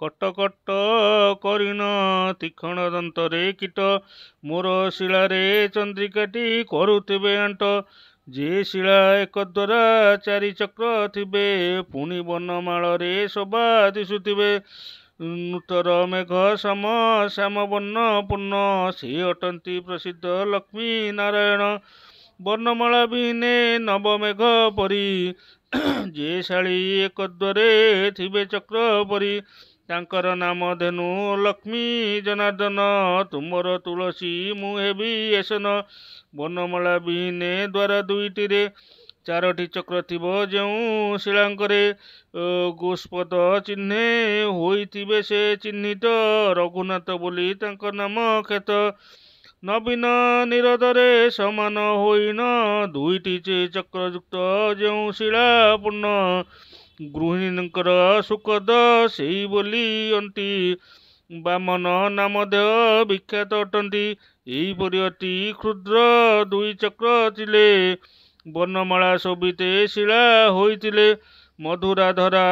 କଟ କଟ କରିନ ତୀକ୍ଷ୍ଣ ଦନ୍ତରେ କୀଟ ମୋର ଶିଳାରେ ଚନ୍ଦ୍ରିକାଟି କରୁଥିବେ ଆଣ୍ଟ ଯେ ଶିଳା ଏକ ଦ୍ୱାରା ଚାରି ଚକ୍ର ଥିବେ ପୁଣି ବନମାଳରେ ଶୋଭା ଦିଶୁଥିବେ ନୂତର ମେଘ ସମ ଶ୍ୟାମବର୍ଣ୍ଣ ପୂର୍ଣ୍ଣ ସେ ଅଟନ୍ତି ପ୍ରସିଦ୍ଧ ଲକ୍ଷ୍ମୀ ନାରାୟଣ ବର୍ଣ୍ଣମାଳା ବି ବିନେ ନବମେଘ ପରି ଯେ ଶାଳୀ ଏକ ଦ୍ୱାରେ ଥିବେ ଚକ୍ର ପରି ତାଙ୍କର ନାମ ଧେନୁ ଲକ୍ଷ୍ମୀ ଜନାର୍ଦ୍ଦନ ତୁମର ତୁଳସୀ ମୁଁ ହେବି ଏସନ ବନମାଳା ବିହୀନେ ଦ୍ୱାର ଦୁଇଟିରେ ଚାରୋଟି ଚକ୍ର ଥିବ ଯେଉଁ ଶିଳାଙ୍କରେ ଗୋଷ୍ପଦ ଚିହ୍ନେ ହୋଇଥିବେ ସେ ଚିହ୍ନିତ ରଘୁନାଥ ବୋଲି ତାଙ୍କ ନାମ କ୍ଷେତ ନବୀନ ନିରୋଧରେ ସମାନ ହୋଇନ ଦୁଇଟି ଚକ୍ରଯୁକ୍ତ ଯେଉଁ ଶିଳା ପୂର୍ଣ୍ଣ ଗୃହିଣୀଙ୍କର ସୁଖଦ ସେଇ ବୋଲି ଅଣ୍ଟି ବାମନ ନାମ ଦେହ ବିଖ୍ୟାତ ଅଟନ୍ତି ଏହିପରି ଅତି କ୍ଷୁଦ୍ର ଦୁଇ ଚକ୍ର ଥିଲେ ବନମାଳା ଶୋଭିତେ ଶିଳା ହୋଇଥିଲେ ମଧୁରା ଧରା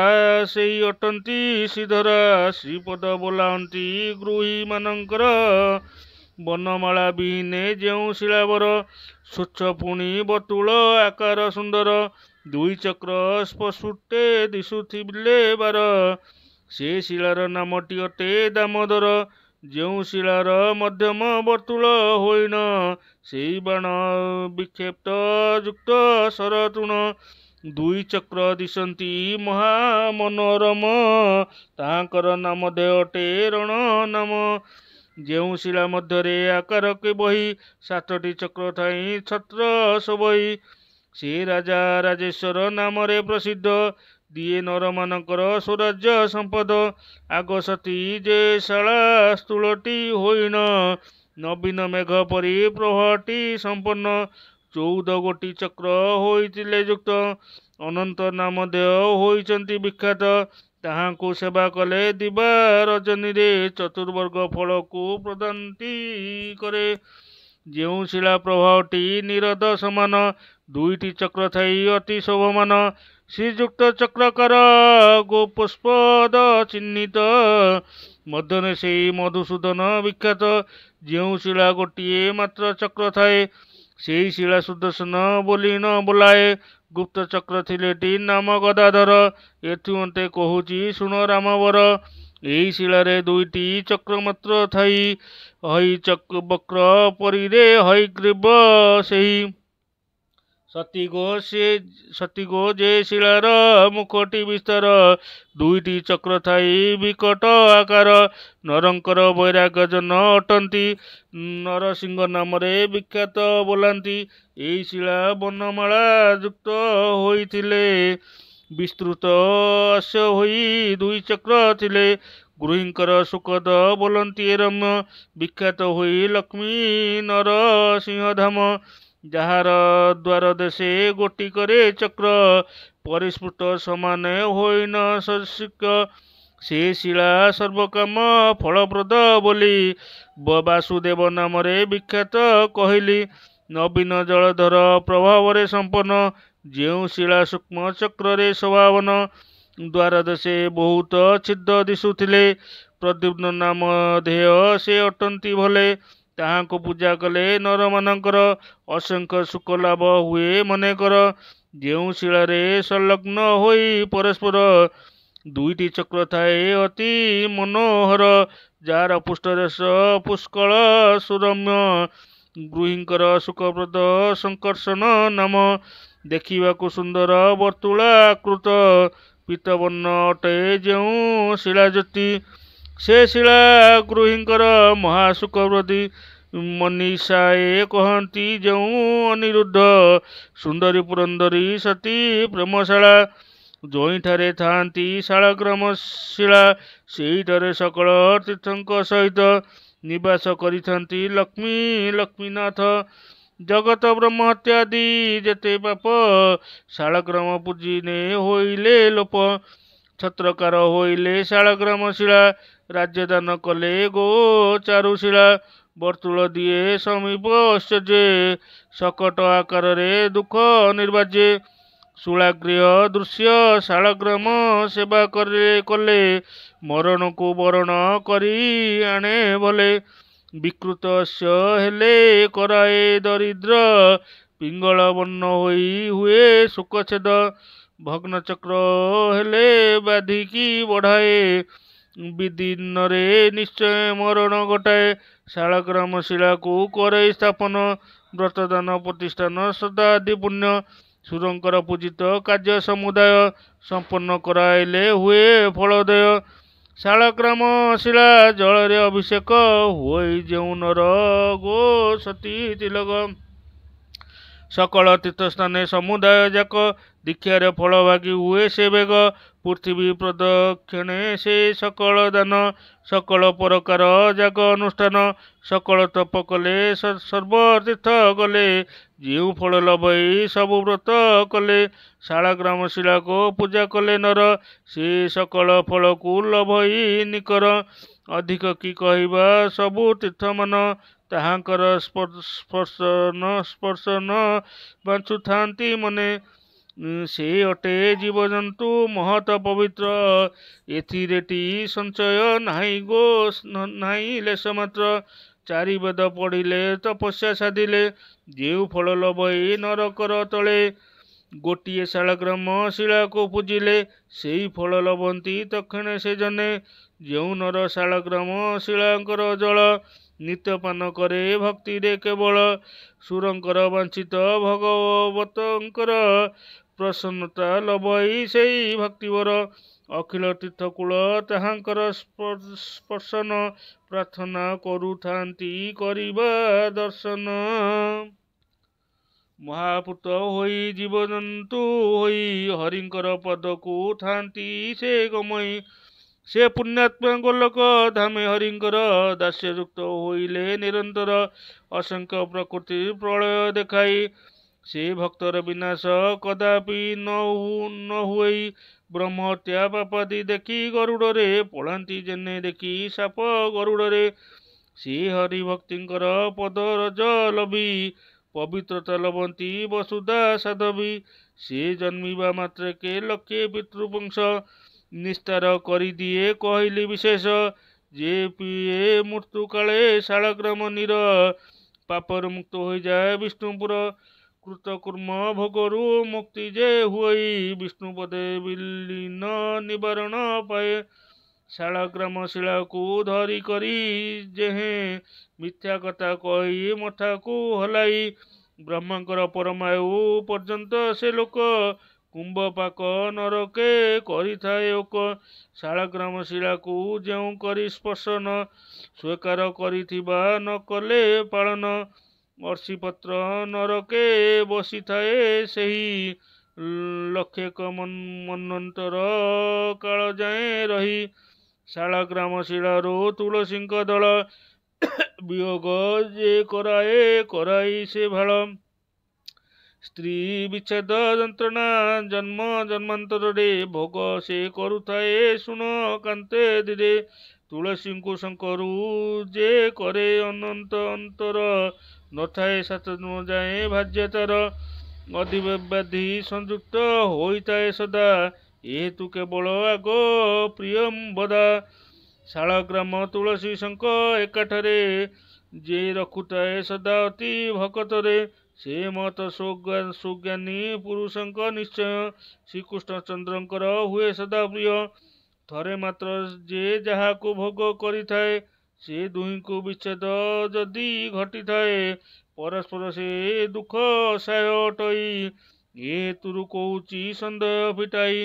ସେଇ ଅଟନ୍ତି ଶ୍ରୀଧରା ଶ୍ରୀପଦ ବୋଲାନ୍ତି ଗୃହୀମାନଙ୍କର ବନମାଳା ବିହୀନେ ଯେଉଁ ଶିଳାବର ସ୍ୱଚ୍ଛ ପୁଣି ବତୁଳ ଆକାର ସୁନ୍ଦର ଦୁଇ ଚକ୍ର ସ୍ପଶୁଟେ ଦିଶୁଥିଲେ ବାର ସେ ଶିଳାର ନାମଟି ଅଟେ ଦାମୋଦର ଯେଉଁ ଶିଳାର ମଧ୍ୟମ ବର୍ତ୍ତୁଳ ହୋଇନ ସେଇ ବାଣ ବିକ୍ଷିପ୍ତ ଯୁକ୍ତ ଶରତୁଣ ଦୁଇ ଚକ୍ର ଦିଶନ୍ତି ମହା ମନୋରମ ତାହାଙ୍କର ନାମ ଦେ ଅଟେ ରଣ ନାମ ଯେଉଁ ଶିଳା ମଧ୍ୟରେ ଆକାରକେ ବହି ସାତଟି ଚକ୍ର ଥାଇ ଛତ୍ର ସବୋଇ ସେ ରାଜା ରାଜେଶ୍ୱର ନାମରେ ପ୍ରସିଦ୍ଧ ଦିଏ ନରମାନଙ୍କର ସ୍ୱରାଜ୍ୟ ସମ୍ପଦ ଆଗ ସତୀ ଯେ ଶାଳା ସ୍ଥୂଳଟି ହୋଇଣ ନବୀନ ମେଘ ପରି ପ୍ରଭାବଟି ସମ୍ପନ୍ନ ଚଉଦ ଗୋଟି ଚକ୍ର ହୋଇଥିଲେ ଯୁକ୍ତ ଅନନ୍ତ ନାମଦେହ ହୋଇଛନ୍ତି ବିଖ୍ୟାତ ତାହାଙ୍କୁ ସେବା କଲେ ଦିବା ରଜନୀରେ ଚତୁର୍ବର୍ଗ ଫଳକୁ ପ୍ରଦାନ୍ତି କରେ ଯେଉଁ ଶିଳା ପ୍ରଭାବଟି ନିରଦ ସମାନ ଦୁଇଟି ଚକ୍ର ଥାଇ ଅତି ଶୋଭମାନ ଶ୍ରୀଯୁକ୍ତ ଚକ୍ରକାର ଗୋପୁଷ୍ପଦ ଚିହ୍ନିତ ମଧ୍ୟରେ ସେଇ ମଧୁସୂଦନ ବିଖ୍ୟାତ ଯେଉଁ ଶିଳା ଗୋଟିଏ ମାତ୍ର ଚକ୍ର ଥାଏ से शिला सुदर्शन बोली न बोलाए गुप्त चक्र थिले टी नाम गदाधर एथुमते कहूँ शुण रामवर यही शिलार दुईटी चक्र मात्र थी हई चक्र बक्र परी रे हई ग्रीब से ही ସତୀଗୋ ସେ ସତୀଗୋ ଯେ ଶିଳାର ମୁଖଟି ବିସ୍ତାର ଦୁଇଟି ଚକ୍ର ଥାଇ ବିକଟ ଆକାର ନରଙ୍କର ବୈରାଗ ଜନ ଅଟନ୍ତି ନରସିଂହ ନାମରେ ବିଖ୍ୟାତ ବୋଲାନ୍ତି ଏହି ଶିଳା ବନମାଳା ଯୁକ୍ତ ହୋଇଥିଲେ ବିସ୍ତୃତ ଆସ୍ୟ ହୋଇ ଦୁଇ ଚକ୍ର ଥିଲେ ଗୃହୀଙ୍କର ସୁକଦ ବୋଲନ୍ତି ଏ ରମ୍ୟ ବିଖ୍ୟାତ ହୋଇ ଲକ୍ଷ୍ମୀ ନରସିଂହଧାମ ଯାହାର ଦ୍ୱାର ଦେଶେ ଗୋଟିକରେ ଚକ୍ର ପରିସ୍ଫୁଟ ସମାନ ହୋଇନ ଶୀର୍ଷିକ ସେ ଶିଳା ସର୍ବକାମ ଫଳପ୍ରଦ ବୋଲି ବାସୁଦେବ ନାମରେ ବିଖ୍ୟାତ କହିଲି ନବୀନ ଜଳଧର ପ୍ରଭାବରେ ସମ୍ପନ୍ନ ଯେଉଁ ଶିଳା ସୂକ୍ଷ୍ମ ଚକ୍ରରେ ସ୍ୱଭାବନ ଦ୍ୱାର ଦେଶେ ବହୁତ ଛିଦ୍ର ଦିଶୁଥିଲେ ପ୍ରଦ୍ୟୁମ୍ନ ନାମ ଧ୍ୟେୟ ସେ ଅଟନ୍ତି ଭଲେ ତାହାଙ୍କୁ ପୂଜା କଲେ ନରମାନଙ୍କର ଅସଂଖ୍ୟ ସୁଖ ଲାଭ ହୁଏ ମନେକର ଯେଉଁ ଶିଳାରେ ସଂଲଗ୍ନ ହୋଇ ପରସ୍ପର ଦୁଇଟି ଚକ୍ର ଥାଏ ଅତି ମନୋହର ଯାହାର ପୁଷ୍ଠରେଶ ପୁଷ୍କଳ ସୁରମ୍ୟ ଗୃହୀଙ୍କର ସୁଖପ୍ରଦ ସଂକର୍ଷଣ ନାମ ଦେଖିବାକୁ ସୁନ୍ଦର ବର୍ତ୍ତୁଳାକୃତ ପୀତବର୍ଣ୍ଣ ଅଟେ ଯେଉଁ ଶିଳାଜ୍ୟୋତି ସେ ଶିଳା ଗୃହୀଙ୍କର ମହାସୁଖବ୍ରତୀ ମନୀଷାଏ କହନ୍ତି ଯେଉଁ ଅନିରୁଦ୍ଧ ସୁନ୍ଦରୀ ପୁରନ୍ଦରୀ ସତୀ ପ୍ରେମଶାଳା ଯେଉଁଠାରେ ଥାଆନ୍ତି ଶିଳା ସେଇଠାରେ ସକଳ ତୀର୍ଥଙ୍କ ସହିତ ନିବାସ କରିଥାନ୍ତି ଲକ୍ଷ୍ମୀ ଲକ୍ଷ୍ମୀନାଥ ଜଗତ ବ୍ରହ୍ମହତ୍ୟାଦି ଯେତେ ପାପ ଶାଳଗ୍ରାମ ପୂଜିନେ ହୋଇଲେ ଲୋପ ଛତ୍ରକାର ହୋଇଲେ ଶାଳଗ୍ରାମ ଶିଳା ଦାନ କଲେ ଗୋ ଚାରୁଶିଳା ବର୍ତ୍ତୁଳ ଦିଏ ସମୀପ ଐଶ୍ୱର୍ଯ୍ୟେ ଶକଟ ଆକାରରେ ଦୁଃଖ ନିର୍ବାଚ୍ୟ ଶୂଳାଗୃହ ଦୃଶ୍ୟ ଶାଳଗ୍ରାମ ସେବା କରେ କଲେ ମରଣକୁ ବରଣ କରି ଆଣେ ଭଲେ ବିକୃତ ଅଶ୍ୟ ହେଲେ କରାଏ ଦରିଦ୍ର ପିଙ୍ଗଳ ବର୍ଣ୍ଣ ହୋଇ ହୁଏ ଶୋକଛେଦ ଭଗ୍ନଚକ୍ର ହେଲେ ବାଧିକି ବଢ଼ାଏ ବିଦିନରେ ନିଶ୍ଚୟ ମରଣ ଘଟାଏ ଶାଳଗ୍ରାମ ଶିଳାକୁ କରେଇ ସ୍ଥାପନ ବ୍ରତଦାନ ପ୍ରତିଷ୍ଠାନ ଶ୍ରଦ୍ଧା ପୁଣ୍ୟ ସୁରଙ୍କର ପୂଜିତ କାର୍ଯ୍ୟ ସମୁଦାୟ ସମ୍ପନ୍ନ କରାଇଲେ ହୁଏ ଫଳୋଦୟ ଶାଳଗ୍ରାମ ଶିଳା ଜଳରେ ଅଭିଷେକ ହୁଏ ଯେଉଁ ନର ଗୋ ସତୀ ତିଲକ ସକଳ ତୀର୍ଥସ୍ଥାନେ ସମୁଦାୟ ଯାକ ଦୀକ୍ଷାରେ ଫଳଭାଗୀ ହୁଏ ସେ ବେଗ ପୃଥିବୀ ପ୍ରଦକ୍ଷିଣେ ସେ ସକଳ ଦାନ ସକଳ ପ୍ରକାର ଜାଗ ଅନୁଷ୍ଠାନ ସକଳ ତପ କଲେ ସର୍ବତୀର୍ଥ କଲେ ଯେଉଁ ଫଳ ଲଭାଇ ସବୁ ବ୍ରତ କଲେ ଶାଳାଗ୍ରାମ ଶିଳାକୁ ପୂଜା କଲେ ନର ସେ ସକଳ ଫଳକୁ ଲଭଇ ନିକର ଅଧିକ କି କହିବା ସବୁ ତୀର୍ଥମାନ ତାହାଙ୍କର ସ୍ପର୍ଶନ ସ୍ପର୍ଶନ ସ୍ପର୍ଶ ମନେ ସେ ଅଟେ ଜୀବଜନ୍ତୁ ମହତ ପବିତ୍ର ଏଥିରେ ଟି ସଞ୍ଚୟ ନାହିଁ ଗୋ ନାହିଁ ଲେସ ମାତ୍ର ବେଦ ପଡ଼ିଲେ ତପସ୍ୟା ସାଧିଲେ ଯେଉଁ ଫଳ ଲୋଭ ନରକର ତଳେ ଗୋଟିଏ ଶାଳଗ୍ରାମ ଶିଳାକୁ ପୂଜିଲେ ସେଇ ଫଳ ଲବନ୍ତି ତକ୍ଷଣେ ସେ ଜନେ ଯେଉଁ ନର ଶାଳଗ୍ରାମ ଶିଳାଙ୍କର ଜଳ ନିତ୍ୟପାନ କରେ ଭକ୍ତିରେ କେବଳ ସୁରଙ୍କର ବଞ୍ଚିତ ଭଗବତଙ୍କର ପ୍ରସନ୍ନତା ଲବଇ ସେଇ ଭକ୍ତିବର ଅଖିଳ ତୀର୍ଥକୂଳ ତାହାଙ୍କର ସ୍ପର୍ଶନ ପ୍ରାର୍ଥନା କରୁଥାନ୍ତି କରିବା ଦର୍ଶନ ମହାପୁତ ହୋଇ ଜୀବଜନ୍ତୁ ହୋଇ ହରିଙ୍କର ପଦକୁ ଥାନ୍ତି ସେ ଗମଇ ସେ ପୁଣ୍ୟାତ୍ମା ଗୋଲକ ଧାମେ ହରିଙ୍କର ଦାସ୍ୟଯୁକ୍ତ ହୋଇଲେ ନିରନ୍ତର ଅସଂଖ୍ୟ ପ୍ରକୃତି ପ୍ରଳୟ ଦେଖାଇ ସେ ଭକ୍ତର ବିନାଶ କଦାପି ନ ନହୁଏ ବ୍ରହ୍ମତ୍ୟା ପାପାଦି ଦେଖି ଗରୁଡ଼ରେ ପଳାନ୍ତି ଜେନେ ଦେଖି ସାପ ଗରୁଡ଼ରେ ସେ ହରିଭକ୍ତିଙ୍କର ପଦ ରଜ ଲଭି ପବିତ୍ରତା ଲଭନ୍ତି ବସୁଧା ସାଧବୀ ସେ ଜନ୍ମିବା ମାତ୍ରକେ ଲକ୍ଷେ ପିତୃପୁଂସ ନିସ୍ତାର କରିଦିଏ କହିଲି ବିଶେଷ ଯେ ପିଏ ମୃତ୍ୟୁକାଳେ ଶାଳଗ୍ରାମ ନୀର ପାପରୁ ମୁକ୍ତ ହୋଇଯାଏ ବିଷ୍ଣୁପୁର କୃତକୁର୍ମ ଭୋଗରୁ ମୁକ୍ତି ଯେ ହୁଇ ବିଷ୍ଣୁପଦେ ବିଲୀନ ନିବାରଣ ପାଏ ଶାଳଗ୍ରାମ ଶିଳାକୁ ଧରି କରି ଯେହେଁ ମିଥ୍ୟା କଥା କହି ମଠାକୁ ହଲାଇ ବ୍ରହ୍ମାଙ୍କର ପରମାୟୁ ପର୍ଯ୍ୟନ୍ତ ସେ ଲୋକ କୁମ୍ଭ ପାକ ନରକେ କରିଥାଏ ଓକ ଶାଳଗ୍ରାମ ଶିଳାକୁ ଯେଉଁ କରି ସ୍ପର୍ଶନ ସ୍ୱୀକାର କରିଥିବା ନ କଲେ ପାଳନ ଅର୍ଷିପତ୍ର ନରକେ ବସିଥାଏ ସେହି ଲକ୍ଷେକ ମନ୍ୱନ୍ତର କାଳ ଯାଏଁ ରହି ଶାଳ ଗ୍ରାମଶିଳାରୁ ତୁଳସୀଙ୍କ ଦଳ ବିୟୋଗ ଯେ କରାଏ କରାଇ ସେ ଭାଳ ସ୍ତ୍ରୀ ବିଚ୍ଛେଦ ଯନ୍ତ୍ରଣା ଜନ୍ମ ଜନ୍ମାନ୍ତରରେ ଭୋଗ ସେ କରୁଥାଏ ଶୁଣ କାନ୍ତେ ଧୀରେ ତୁଳସୀଙ୍କୁ ଶଙ୍କରୁ ଯେ କରେ ଅନନ୍ତ ଅନ୍ତର ନଥାଏ ସାତ ଦିନ ଯାଏଁ ଭାଜ୍ୟତାର ଅଧିବ୍ୟାଧି ସଂଯୁକ୍ତ ହୋଇଥାଏ ସଦା ଏହେତୁ କେବଳ ଆଗ ପ୍ରିୟମ ବଦା ଶାଳଗ୍ରାମ ତୁଳସୀ ଶଙ୍କ ଏକାଠାରେ ଯେ ରଖୁଥାଏ ସଦା ଅତି ଭକତରେ ସେ ମତ ସୁଜ୍ଞାନୀ ପୁରୁଷଙ୍କ ନିଶ୍ଚୟ ଶ୍ରୀକୃଷ୍ଣ ଚନ୍ଦ୍ରଙ୍କର ହୁଏ ସଦା ପ୍ରିୟ ଥରେ ମାତ୍ର ଯେ ଯାହାକୁ ଭୋଗ କରିଥାଏ ସେ ଦୁହିଁଙ୍କୁ ବିଚ୍ଛେଦ ଯଦି ଘଟିଥାଏ ପରସ୍ପର ସେ ଦୁଃଖ ଅସହାୟ ଅଟଇ ଏତୁରୁ କହୁଛି ସନ୍ଦେହ ଫିଟାଇ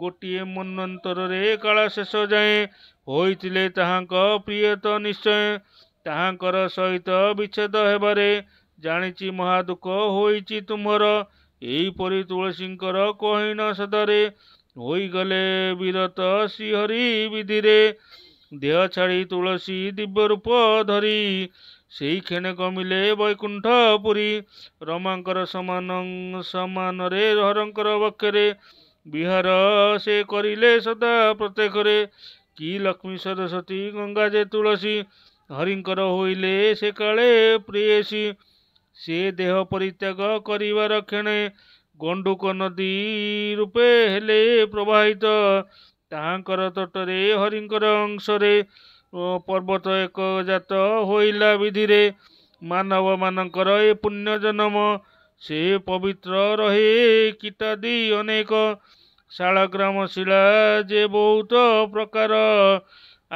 ଗୋଟିଏ ମନ୍ୱନ୍ତରରେ କାଳା ଶେଷ ଯାଏଁ ହୋଇଥିଲେ ତାହାଙ୍କ ପ୍ରିୟତ ନିଶ୍ଚୟ ତାହାଙ୍କର ସହିତ ବିଚ୍ଛେଦ ହେବାରେ ଜାଣିଛି ମହାଦୁଃଖ ହୋଇଛି ତୁମର ଏହିପରି ତୁଳସୀଙ୍କର କହିନ ସଦରେ ହୋଇଗଲେ ବିରତ ଶ୍ରୀହରି ବିଧିରେ ଦେହ ଛାଡ଼ି ତୁଳସୀ ଦିବ୍ୟ ରୂପ ଧରି ସେଇ କ୍ଷଣେ କମିଲେ ବୈକୁଣ୍ଠ ପୁରୀ ରମାଙ୍କର ସମାନ ସମାନରେ ହରଙ୍କର ବକ୍ଷରେ ବିହାର ସେ କରିଲେ ସଦା ପ୍ରତ୍ୟେକରେ କି ଲକ୍ଷ୍ମୀ ସରସ୍ୱତୀ ଗଙ୍ଗା ଯେ ତୁଳସୀ ହରିଙ୍କର ହୋଇଲେ ସେ କାଳେ ପ୍ରିୟସୀ ସେ ଦେହ ପରିତ୍ୟାଗ କରିବାର କ୍ଷଣେ ଗଣ୍ଡୁକ ନଦୀ ରୂପେ ହେଲେ ପ୍ରବାହିତ ତାହାଙ୍କର ତଟରେ ହରିଙ୍କର ଅଂଶରେ ପର୍ବତ ଏକ ଜାତ ହୋଇଲା ବିଧିରେ ମାନବମାନଙ୍କର ଏ ପୁଣ୍ୟ ଜନମ ସେ ପବିତ୍ର ରହେ କୀଟାଦି ଅନେକ ଶାଳଗ୍ରାମ ଶିଳା ଯେ ବହୁତ ପ୍ରକାର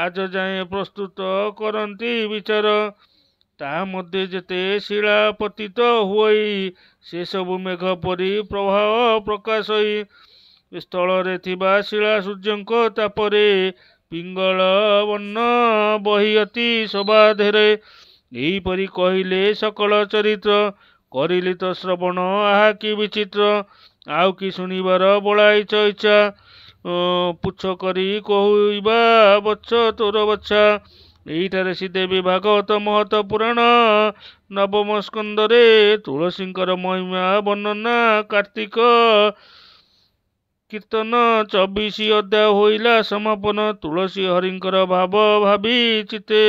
ଆଜ ଯାଏଁ ପ୍ରସ୍ତୁତ କରନ୍ତି ବିଚାର ତାହା ମଧ୍ୟ ଯେତେ ଶିଳା ପତିତ ହୁଏ ସେସବୁ ମେଘ ପରି ପ୍ରଭାବ ପ୍ରକାଶ ହୋଇ ସ୍ଥଳରେ ଥିବା ଶିଳା ସୂର୍ଯ୍ୟଙ୍କ ତାପରେ ପିଙ୍ଗଳ ବର୍ଣ୍ଣ ବହି ଅତି ସବାଧେରେ ଏହିପରି କହିଲେ ସକଳ ଚରିତ୍ର କରିଲି ତ ଶ୍ରବଣ ଆହା କି ବିଚିତ୍ର ଆଉ କି ଶୁଣିବାର ବଳାଇଛ ଇଚ୍ଛା ପୁଛ କରି କହିବା ବଛ ତୋର ବଛା ଏଇଠାରେ ସେ ଦେବୀ ଭାଗବତ ମହତ ପୁରାଣ ନବମ ସ୍କନ୍ଦରେ ତୁଳସୀଙ୍କର ମହିମା ବର୍ଣ୍ଣନା କାର୍ତ୍ତିକ କୀର୍ତ୍ତନ ଚବିଶ ଅଧ୍ୟାୟ ହୋଇଲା ସମାପନ ତୁଳସୀ ହରିଙ୍କର ଭାବ ଭାବି ଚିତେ